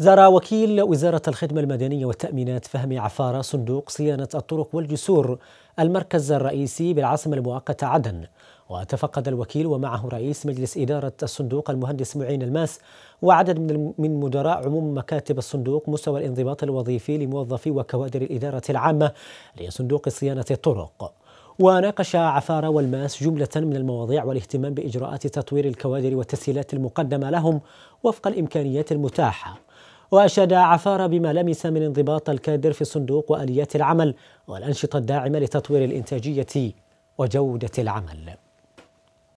زار وكيل وزارة الخدمة المدنية والتأمينات فهمي عفارة صندوق صيانة الطرق والجسور المركز الرئيسي بالعاصمة المؤقتة عدن وتفقد الوكيل ومعه رئيس مجلس إدارة الصندوق المهندس معين الماس وعدد من مدراء عموم مكاتب الصندوق مستوى الانضباط الوظيفي لموظفي وكوادر الإدارة العامة لصندوق صيانة الطرق وناقش عفارة والماس جملة من المواضيع والاهتمام بإجراءات تطوير الكوادر والتسهيلات المقدمة لهم وفق الإمكانيات المتاحة وأشاد عفار بما لمس من انضباط الكادر في الصندوق وآليات العمل والأنشطة الداعمة لتطوير الإنتاجية وجودة العمل